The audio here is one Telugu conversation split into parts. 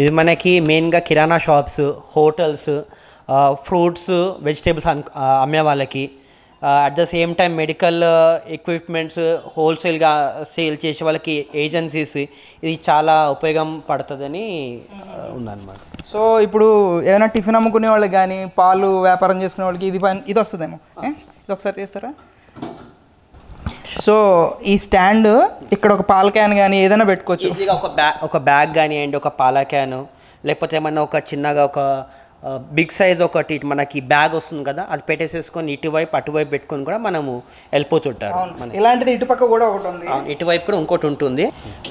ఇది మనకి మెయిన్గా కిరాణా షాప్స్ హోటల్స్ ఫ్రూట్స్ వెజిటేబుల్స్ అన్ అమ్మే వాళ్ళకి at the same time medical equipments హోల్సేల్గా సేల్ చేసే వాళ్ళకి ఏజెన్సీస్ ఇది చాలా ఉపయోగం పడుతుందని ఉందన్నమాట సో ఇప్పుడు ఏదైనా టిఫిన్ అమ్ముకునే వాళ్ళకి కానీ పాలు వ్యాపారం చేసుకునే వాళ్ళకి ఇది పని ఇది వస్తుందేమో ఇది ఒకసారి తీస్తారా సో ఈ స్టాండ్ ఇక్కడ ఒక పాల క్యాన్ కానీ ఏదైనా పెట్టుకోవచ్చు ఒక బ్యాగ్ ఒక బ్యాగ్ కానివ్వండి ఒక పాల క్యాను లేకపోతే ఏమన్నా ఒక చిన్నగా ఒక బిగ్ సైజ్ ఒకటి మనకి బ్యాగ్ వస్తుంది కదా అది పెట్టేసేసుకొని ఇటువైపు అటువైపు పెట్టుకొని కూడా మనము వెళ్ళిపోతుంటారు ఇలాంటిది ఇటుపక్క కూడా ఒకటి ఉంది ఇటువైపు కూడా ఇంకోటి ఉంటుంది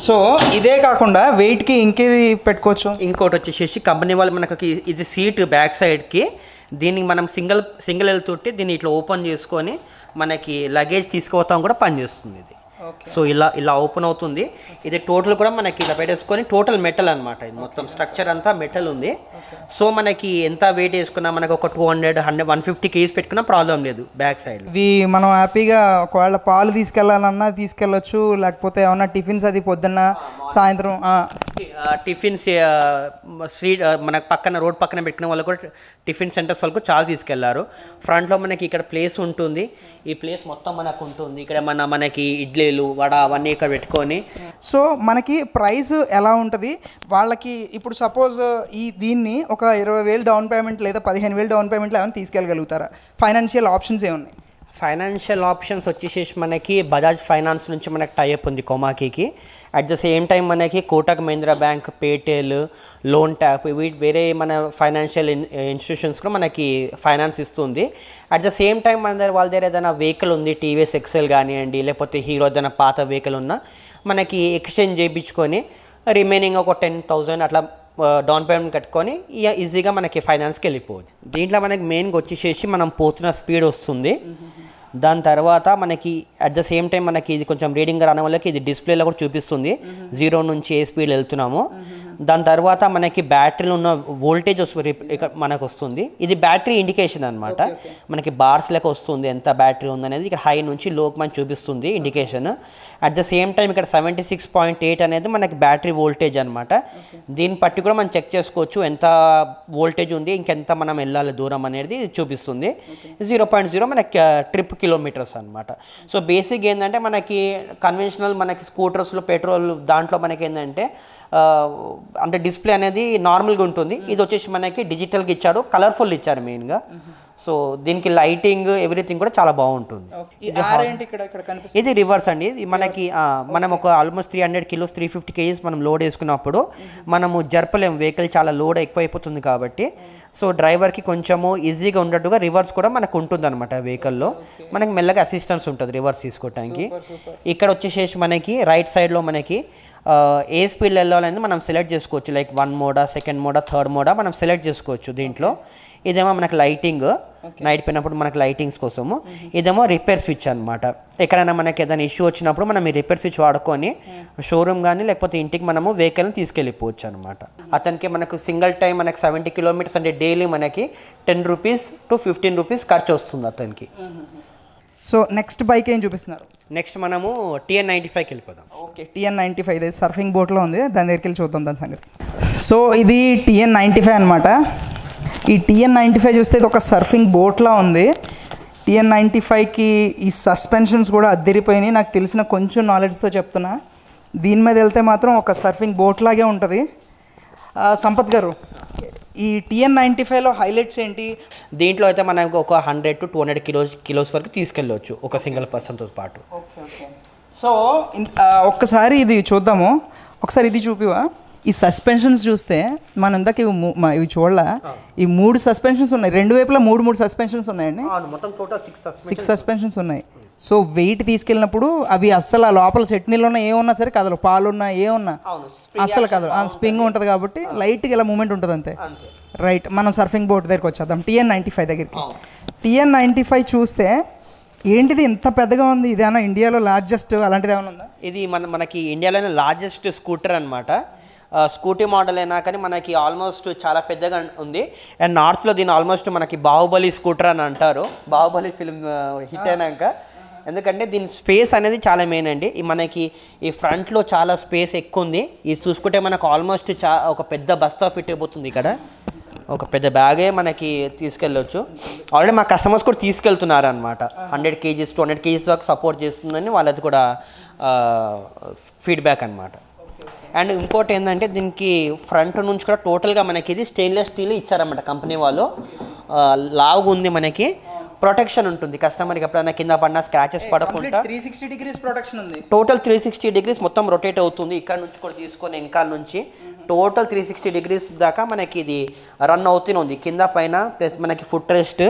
సో ఇదే కాకుండా వెయిట్కి ఇంకేది పెట్టుకోవచ్చు ఇంకోటి వచ్చేసేసి కంపెనీ వాళ్ళు మనకి ఇది సీట్ బ్యాక్ సైడ్కి దీనికి మనం సింగిల్ సింగిల్ వెళ్తుంటే దీన్ని ఇట్లా ఓపెన్ చేసుకొని మనకి లగేజ్ తీసుకుపోతాం కూడా పనిచేస్తుంది ఇది సో ఇలా ఇలా ఓపెన్ అవుతుంది ఇది టోటల్ కూడా మనకి ఇలా పెట్టేసుకొని టోటల్ మెటల్ అనమాట ఇది మొత్తం స్ట్రక్చర్ అంతా మెటల్ ఉంది సో మనకి ఎంత వెయిట్ వేసుకున్నా మనకి ఒక two hundred hundred one fifty kgs పెట్టుకున్నా ప్రాబ్లం లేదు బ్యాక్ సైడ్ ఇవి మనం హ్యాపీగా ఒకవేళ పాలు తీసుకెళ్లాలన్నా తీసుకెళ్ళొచ్చు లేకపోతే ఏమన్నా టిఫిన్స్ అది పొద్దున్న సాయంత్రం టిఫిన్స్ స్ట్రీట్ మనకు పక్కన రోడ్ పక్కన పెట్టిన వాళ్ళు కూడా టిఫిన్ సెంటర్స్ వాళ్ళకు చాలా తీసుకెళ్లారు ఫ్రంట్లో మనకి ఇక్కడ ప్లేస్ ఉంటుంది ఈ ప్లేస్ మొత్తం మనకు ఉంటుంది ఇక్కడ మన మనకి ఇడ్లీ ఇడ్లీలు వడ అవన్నీ ఇక్కడ పెట్టుకొని సో మనకి ప్రైస్ ఎలా ఉంటుంది వాళ్ళకి ఇప్పుడు సపోజ్ ఈ దీన్ని ఒక ఇరవై వేలు డౌన్ పేమెంట్ లేదా పదిహేను వేలు డౌన్ పేమెంట్లో ఏమైనా తీసుకెళ్ళగలుగుతారా ఫైనాన్షియల్ ఆప్షన్స్ ఏమున్నాయి ఫైనాన్షియల్ ఆప్షన్స్ వచ్చేసేసి మనకి బజాజ్ ఫైనాన్స్ నుంచి మనకి టైప్ ఉంది కొమాకీకి అట్ ద సేమ్ టైం మనకి కోటక్ మహీంద్రా బ్యాంక్ పేటేల్ లోన్ ట్యాప్ ఇవి వేరే మన ఫైనాన్షియల్ ఇన్స్టిట్యూషన్స్ కూడా మనకి ఫైనాన్స్ ఇస్తుంది అట్ ద సేమ్ టైం మన దగ్గర వాళ్ళ దగ్గర ఏదైనా వెహికల్ ఉంది టీవీఎస్ ఎక్సెల్ కానివ్వండి లేకపోతే హీరో ఏదైనా పాత వెహికల్ ఉన్నా మనకి ఎక్స్చేంజ్ చేయించుకొని రిమైనింగ్ ఒక టెన్ థౌజండ్ అట్లా డౌన్ eh, పేమెంట్ కట్టుకొని ఈజీగా మనకి ఫైనాన్స్కి వెళ్ళిపోవచ్చు దీంట్లో మనకి మెయిన్గా వచ్చేసేసి మనం పోతున్న స్పీడ్ వస్తుంది దాని తర్వాత మనకి అట్ ద సేమ్ టైం మనకి ఇది కొంచెం రీడింగ్ రాని వాళ్ళకి ఇది డిస్ప్లేలో కూడా చూపిస్తుంది జీరో నుంచి ఏ స్పీడ్ వెళ్తున్నాము దాని తర్వాత మనకి బ్యాటరీలో ఉన్న వోల్టేజ్ వస్తుంది మనకు వస్తుంది ఇది బ్యాటరీ ఇండికేషన్ అనమాట మనకి బార్స్ లెక్క వస్తుంది ఎంత బ్యాటరీ ఉందనేది ఇక్కడ హై నుంచి లోకి మనకి చూపిస్తుంది indication at the same time ఇక్కడ సెవెంటీ సిక్స్ పాయింట్ ఎయిట్ అనేది మనకి బ్యాటరీ వోల్టేజ్ అనమాట దీన్ని బట్టి కూడా మనం చెక్ చేసుకోవచ్చు ఎంత వోల్టేజ్ ఉంది ఇంకెంత మనం వెళ్ళాలి దూరం అనేది చూపిస్తుంది జీరో పాయింట్ జీరో మనకి ట్రిప్ uh, కిలోమీటర్స్ అనమాట సో బేసిక్ ఏంటంటే మనకి కన్వెన్షనల్ మనకి స్కూటర్స్లో పెట్రోల్ దాంట్లో మనకి ఏంటంటే అంటే డిస్ప్లే అనేది నార్మల్గా ఉంటుంది ఇది వచ్చేసి మనకి డిజిటల్గా ఇచ్చారు కలర్ఫుల్ ఇచ్చారు మెయిన్గా సో దీనికి లైటింగ్ ఎవ్రీథింగ్ కూడా చాలా బాగుంటుంది ఇది రివర్స్ అండి ఇది మనకి మనం ఒక almost three hundred kilos three fifty kgs మనం లోడ్ వేసుకున్నప్పుడు మనము జరపలేము వెహికల్ చాలా లోడ్ ఎక్కువైపోతుంది కాబట్టి సో డ్రైవర్కి కొంచెము ఈజీగా ఉన్నట్టుగా రివర్స్ కూడా మనకు ఉంటుంది అనమాట వెహికల్లో మనకి మెల్లగా అసిస్టెన్స్ ఉంటుంది రివర్స్ తీసుకోవటానికి ఇక్కడ వచ్చేసేసి మనకి రైట్ సైడ్లో మనకి ఏ స్పీడ్లో వెళ్ళాలనేది మనం సెలెక్ట్ చేసుకోవచ్చు లైక్ వన్ మోడా సెకండ్ మోడా థర్డ్ మోడా మనం సెలెక్ట్ చేసుకోవచ్చు దీంట్లో ఇదేమో మనకు లైటింగ్ నైట్ పోయినప్పుడు మనకు లైటింగ్స్ కోసము mm-hmm. ఇదేమో రిపేర్ స్విచ్ అనమాట ఎక్కడైనా మనకి ఏదైనా ఇష్యూ వచ్చినప్పుడు మనం ఈ రిపేర్ స్విచ్ వాడుకొని షోరూమ్ కానీ లేకపోతే ఇంటికి మనము వెహికల్ని తీసుకెళ్ళిపోవచ్చు అనమాట mm-hmm. అతనికి మనకు సింగిల్ టైం మనకి సెవెంటీ కిలోమీటర్స్ అంటే డైలీ మనకి ten rupees to fifteen rupees ఖర్చు వస్తుంది అతనికి mm-hmm. సో నెక్స్ట్ బైక్ ఏం చూపిస్తున్నారు నెక్స్ట్ మనము టీఎన్ నైంటీ ఫైవ్కి వెళ్ళిపోదాం ఓకే టీఎన్ నైంటీ ఫైవ్ ఇది సర్ఫింగ్ బోట్లో ఉంది దాని దగ్గరికి వెళ్ళి చూద్దాం దాని సంగతి సో ఇది టీఎన్ నైంటీ ఫైవ్ అనమాట ఈ టీఎన్ నైంటీ ఫైవ్ చూస్తే ఇది ఒక సర్ఫింగ్ బోట్లా ఉంది టీఎన్ నైంటీ ఫైవ్కి ఈ సస్పెన్షన్స్ కూడా అద్దెరిపోయినాయి నాకు తెలిసిన కొంచెం నాలెడ్జ్తో చెప్తున్నా దీని మీద వెళ్తే మాత్రం ఒక సర్ఫింగ్ బోట్ లాగే ఉంటుంది సంపత్ గారు ఈ టీఎన్ నైంటీ ఫైవ్లో హైలైట్స్ ఏంటి దీంట్లో అయితే మనకు ఒక hundred to two hundred kilos kilos వరకు తీసుకెళ్ళవచ్చు ఒక సింగిల్ పర్సన్తో పాటు సో ఒక్కసారి ఇది చూద్దాము ఒకసారి ఇది చూపివా ఈ సస్పెన్షన్స్ చూస్తే మనం ఇందాక ఇవి ఇవి చూడాల ఈ మూడు సస్పెన్షన్స్ ఉన్నాయి రెండు వైపులా మూడు మూడు సస్పెన్షన్స్ ఉన్నాయండి సిక్స్ సస్పెన్షన్స్ ఉన్నాయి సో వెయిట్ తీసుకెళ్ళినప్పుడు అవి అస్సలు ఆ లోపల చట్నీలు ఉన్నా ఏమున్నా సరే కదలు పాలున్నా ఏమున్నా అస్సలు కదలు స్ప్రింగ్ ఉంటుంది కాబట్టి లైట్గా ఇలా మూమెంట్ ఉంటుంది అంతే రైట్ మనం సర్ఫింగ్ బోట్ దగ్గరికి వచ్చేద్దాం టీఎన్ నైంటీ ఫైవ్ దగ్గరికి టీఎన్ నైంటీ ఫైవ్ చూస్తే ఏంటిది ఇంత పెద్దగా ఉంది ఇదేనా ఇండియాలో లార్జెస్ట్ అలాంటిది ఏమైనా ఉందా ఇది మన మనకి ఇండియాలోనే లార్జెస్ట్ స్కూటర్ అనమాట స్కూటీ మోడల్ అయినా కానీ మనకి ఆల్మోస్ట్ చాలా పెద్దగా ఉంది అండ్ నార్త్లో దీని ఆల్మోస్ట్ మనకి బాహుబలి స్కూటర్ అని అంటారు బాహుబలి ఫిల్మ్ హిట్ అయినాక ఎందుకంటే దీని స్పేస్ అనేది చాలా మెయిన్ అండి మనకి ఈ ఫ్రంట్లో చాలా స్పేస్ ఎక్కువ ఉంది ఇది చూసుకుంటే మనకు ఆల్మోస్ట్ చా ఒక పెద్ద బస్తా ఫిట్ అయిపోతుంది ఇక్కడ ఒక పెద్ద బ్యాగే మనకి తీసుకెళ్ళొచ్చు ఆల్రెడీ మా కస్టమర్స్ కూడా తీసుకెళ్తున్నారు అనమాట hundred kgs two hundred kgs వరకు సపోర్ట్ చేస్తుందని వాళ్ళది కూడా ఫీడ్బ్యాక్ అనమాట అండ్ ఇంకోటి ఏంటంటే దీనికి ఫ్రంట్ నుంచి కూడా టోటల్గా మనకి ఇది స్టెయిన్లెస్ స్టీల్ ఇచ్చారన్నమాట కంపెనీ వాళ్ళు లావుగా ఉంది మనకి ప్రొటెక్షన్ ఉంటుంది కస్టమర్కి ఎప్పుడైనా కింద పడినా స్క్రాచెస్ పడకుండా త్రీ సిక్స్టీ డిగ్రీస్ ప్రొటెక్షన్ ఉంది టోటల్ త్రీ సిక్స్టీ డిగ్రీస్ మొత్తం రొటేట్ అవుతుంది ఇక్కడ నుంచి కూడా తీసుకొని వెనకాల నుంచి టోటల్ త్రీ సిక్స్టీ డిగ్రీస్ దాకా మనకి ఇది రన్ అవుతూనే ఉంది కింద పైన ప్లస్ మనకి ఫుట్ రెస్ట్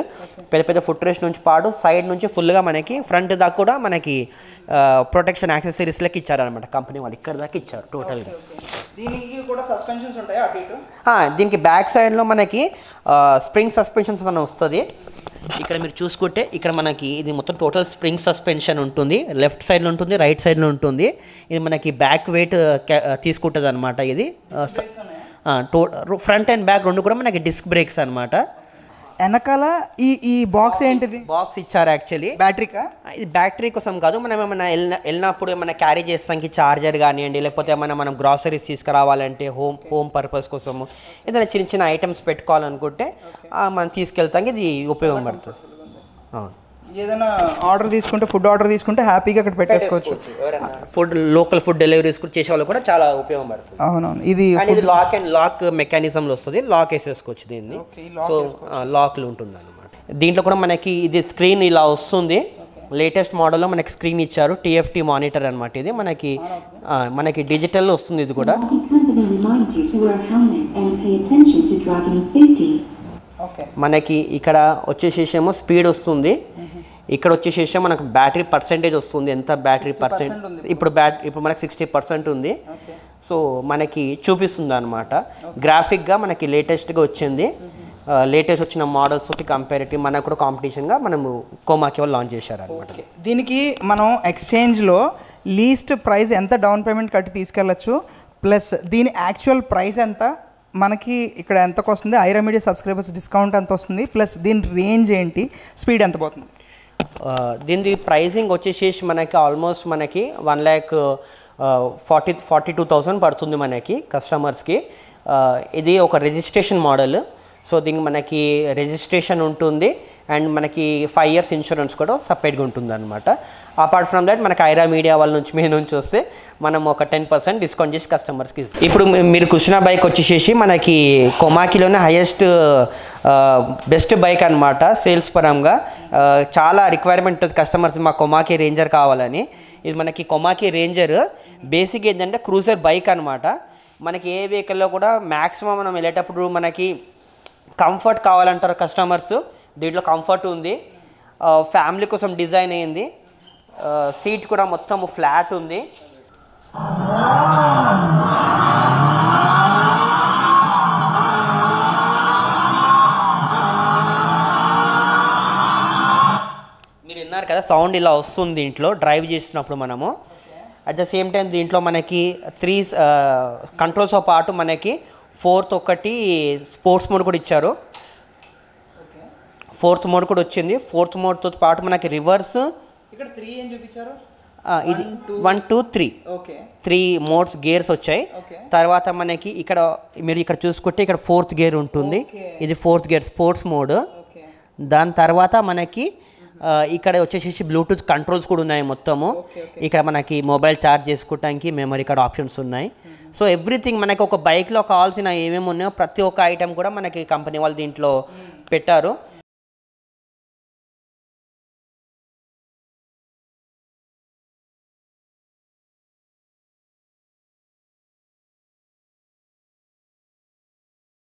పెద్ద పెద్ద ఫుట్ రెస్ట్ నుంచి పాడు సైడ్ నుంచి ఫుల్గా మనకి ఫ్రంట్ దాకా కూడా మనకి ప్రొటెక్షన్ యాక్సెసరీస్ లెక్క ఇచ్చారనమాట కంపెనీ వాళ్ళు ఇక్కడ దాకా ఇచ్చారు టోటల్గా దీనికి కూడా సస్పెన్షన్స్ ఉంటాయి దీనికి బ్యాక్ సైడ్లో మనకి స్ప్రింగ్ సస్పెన్షన్స్ అని వస్తుంది ఇక్కడ మీరు చూసుకుంటే ఇక్కడ మనకి ఇది మొత్తం టోటల్ స్ప్రింగ్ సస్పెన్షన్ ఉంటుంది లెఫ్ట్ సైడ్లో ఉంటుంది రైట్ సైడ్లో ఉంటుంది ఇది మనకి బ్యాక్ వెయిట్ తీసుకుంటుంది అనమాట ఇది టో ఫ్రంట్ అండ్ బ్యాక్ రెండు కూడా మనకి డిస్క్ బ్రేక్స్ అనమాట వెనకాల ఈ ఈ బాక్స్ ఏంటిది బాక్స్ ఇచ్చారు యాక్చువల్లీ బ్యాటరీకా ఇది బ్యాటరీ కోసం కాదు మనం ఏమైనా వెళ్ళినప్పుడు ఏమైనా క్యారీ చేస్తానికి చార్జర్ కానివ్వండి లేకపోతే ఏమైనా మనం గ్రాసరీస్ తీసుకురావాలంటే హోమ్ హోమ్ పర్పస్ కోసము ఏదైనా చిన్న చిన్న ఐటమ్స్ పెట్టుకోవాలనుకుంటే మనం తీసుకెళ్తానికి ఇది ఉపయోగపడుతుంది అవును ఏదైనా ఆర్డర్ తీసుకుంటే ఫుడ్ ఆర్డర్ తీసుకుంటే హ్యాపీగా అక్కడ పెట్టేసుకోవచ్చు ఫుడ్ లోకల్ ఫుడ్ డెలివరీస్ కూడా చేసే వాళ్ళు కూడా చాలా ఉపయోగపడుతుంది అవునవును ఇది లాక్ అండ్ లాక్ మెకానిజంలో వస్తుంది లాక్ వేసేసుకోవచ్చు దీన్ని సో లాక్లు ఉంటుంది అనమాట దీంట్లో కూడా మనకి ఇది స్క్రీన్ ఇలా వస్తుంది లేటెస్ట్ మోడల్లో మనకి స్క్రీన్ ఇచ్చారు టీఎఫ్టీ మానిటర్ అనమాట ఇది మనకి మనకి డిజిటల్ వస్తుంది ఇది కూడా మనకి ఇక్కడ వచ్చేసేసేమో స్పీడ్ వస్తుంది ఇక్కడ వచ్చేసేసి మనకు బ్యాటరీ పర్సెంటేజ్ వస్తుంది ఎంత బ్యాటరీ పర్సెంట్ ఇప్పుడు బ్యాట్ ఇప్పుడు మనకి సిక్స్టీ పర్సెంట్ ఉంది సో మనకి చూపిస్తుంది అనమాట గ్రాఫిక్గా మనకి లేటెస్ట్గా వచ్చింది లేటెస్ట్ వచ్చిన మోడల్స్ కంపారిటివ్ మనకు కూడా కాంపిటీషన్గా మనము కోమాకి వాళ్ళు లాంచ్ చేశారు అనమాట దీనికి మనం ఎక్స్చేంజ్లో లీస్ట్ ప్రైస్ ఎంత డౌన్ పేమెంట్ కట్టి తీసుకెళ్ళచ్చు ప్లస్ దీని యాక్చువల్ ప్రైస్ ఎంత మనకి ఇక్కడ ఎంతకు వస్తుంది మీడియా సబ్స్క్రైబర్స్ డిస్కౌంట్ ఎంత వస్తుంది ప్లస్ దీని రేంజ్ ఏంటి స్పీడ్ ఎంత పోతుంది దీని ప్రైజింగ్ వచ్చేసేసి మనకి ఆల్మోస్ట్ మనకి one lakh forty forty two thousand పడుతుంది మనకి కస్టమర్స్కి ఇది ఒక రిజిస్ట్రేషన్ మోడల్ సో దీనికి మనకి రిజిస్ట్రేషన్ ఉంటుంది అండ్ మనకి ఫైవ్ ఇయర్స్ ఇన్సూరెన్స్ కూడా సపరేట్గా ఉంటుంది అనమాట అపార్ట్ ఫ్రమ్ దాట్ మనకి ఐరా మీడియా వాళ్ళ నుంచి మీ నుంచి వస్తే మనం ఒక టెన్ పర్సెంట్ డిస్కౌంట్ చేసి కస్టమర్స్కి ఇప్పుడు మీరు కృష్ణ బైక్ వచ్చేసేసి మనకి కొమాకిలోనే హైయెస్ట్ బెస్ట్ బైక్ అనమాట సేల్స్ పరంగా చాలా రిక్వైర్మెంట్ ఉంటుంది కస్టమర్స్ మా కొమాకి రేంజర్ కావాలని ఇది మనకి కొమాకి రేంజర్ బేసిక్ ఏంటంటే క్రూజర్ బైక్ అనమాట మనకి ఏ వెహికల్లో కూడా మ్యాక్సిమం మనం వెళ్ళేటప్పుడు మనకి కంఫర్ట్ కావాలంటారు కస్టమర్స్ దీంట్లో కంఫర్ట్ ఉంది ఫ్యామిలీ కోసం డిజైన్ అయింది సీట్ కూడా మొత్తం ఫ్లాట్ ఉంది మీరు విన్నారు కదా సౌండ్ ఇలా వస్తుంది దీంట్లో డ్రైవ్ చేస్తున్నప్పుడు మనము అట్ ద సేమ్ టైం దీంట్లో మనకి త్రీ కంట్రోల్స్తో పాటు మనకి ఫోర్త్ ఒకటి స్పోర్ట్స్ మోడ్ కూడా ఇచ్చారు ఫోర్త్ మోడ్ కూడా వచ్చింది ఫోర్త్ మోడ్తో పాటు మనకి రివర్స్ ఇక్కడ త్రీ ఏం చూపించారు ఇది one two three three modes gears వచ్చాయి తర్వాత మనకి ఇక్కడ మీరు ఇక్కడ చూసుకుంటే ఇక్కడ ఫోర్త్ గేర్ ఉంటుంది ఇది ఫోర్త్ గేర్ స్పోర్ట్స్ మోడ్ దాని తర్వాత మనకి ఇక్కడ వచ్చేసి బ్లూటూత్ కంట్రోల్స్ కూడా ఉన్నాయి మొత్తము ఇక్కడ మనకి మొబైల్ ఛార్జ్ చేసుకోవడానికి మెమరీ కార్డ్ ఆప్షన్స్ ఉన్నాయి సో ఎవ్రీథింగ్ మనకి ఒక బైక్లో కావాల్సిన ఏమేమి ఉన్నాయో ప్రతి ఒక్క ఐటెం కూడా మనకి కంపెనీ వాళ్ళు దీంట్లో hmm. పెట్టారు